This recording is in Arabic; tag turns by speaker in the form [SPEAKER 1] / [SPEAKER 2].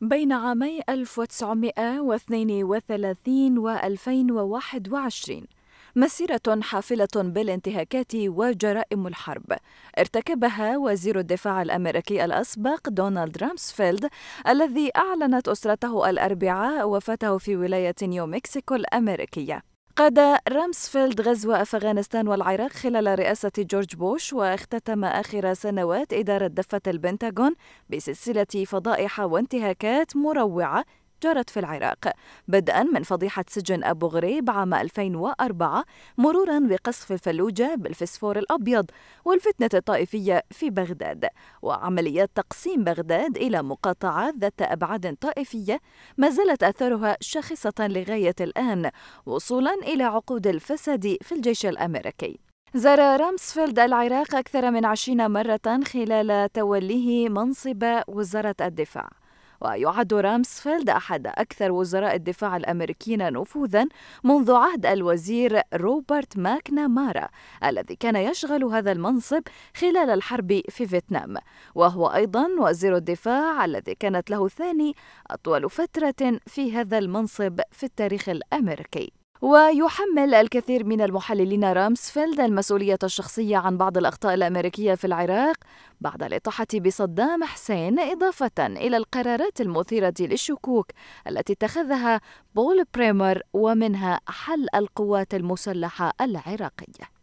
[SPEAKER 1] بين عامي 1932 و 2021 مسيرة حافلة بالانتهاكات وجرائم الحرب ارتكبها وزير الدفاع الأمريكي الأسبق دونالد رامسفيلد الذي أعلنت أسرته الأربعاء وفاته في ولاية نيو مكسيكو الأمريكية قاد رامسفيلد غزو أفغانستان والعراق خلال رئاسة جورج بوش واختتم آخر سنوات إدارة دفه البنتاغون بسلسلة فضائح وانتهاكات مروعة جرت في العراق بدءا من فضيحة سجن أبو غريب عام 2004 مرورا بقصف الفلوجة بالفسفور الأبيض والفتنة الطائفية في بغداد وعمليات تقسيم بغداد إلى مقاطعات ذات أبعاد طائفية ما زالت أثرها شاخصة لغاية الآن وصولا إلى عقود الفساد في الجيش الأمريكي زار رامسفيلد العراق أكثر من عشرين مرة خلال توليه منصب وزارة الدفاع ويعد رامسفيلد أحد أكثر وزراء الدفاع الأمريكيين نفوذا منذ عهد الوزير روبرت ماكنامارا الذي كان يشغل هذا المنصب خلال الحرب في فيتنام وهو أيضا وزير الدفاع الذي كانت له ثاني أطول فترة في هذا المنصب في التاريخ الأمريكي ويحمل الكثير من المحللين رامسفيلد المسؤولية الشخصية عن بعض الأخطاء الأمريكية في العراق بعد الإطاحة بصدام حسين إضافة إلى القرارات المثيرة للشكوك التي اتخذها بول بريمر ومنها حل القوات المسلحة العراقية